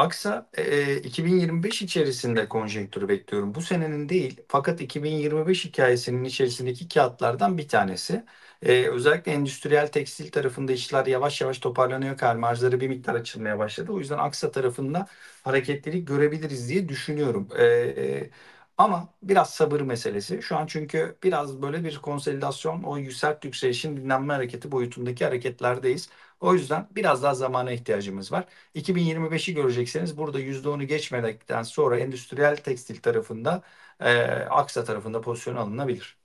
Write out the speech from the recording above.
Aksa e, 2025 e, içerisinde konjonktürü bekliyorum. Bu senenin değil fakat 2025 hikayesinin içerisindeki kağıtlardan bir tanesi. E, özellikle endüstriyel tekstil tarafında işler yavaş yavaş toparlanıyor. Kar marjları bir miktar açılmaya başladı. O yüzden Aksa tarafında hareketlilik görebiliriz diye düşünüyorum. E, e ama biraz sabır meselesi. Şu an çünkü biraz böyle bir konsolidasyon, o yükselt yükselişin dinlenme hareketi boyutundaki hareketlerdeyiz. O yüzden biraz daha zamana ihtiyacımız var. 2025'i görecekseniz burada %10'u geçmedikten sonra endüstriyel tekstil tarafında, e, Aksa tarafında pozisyon alınabilir.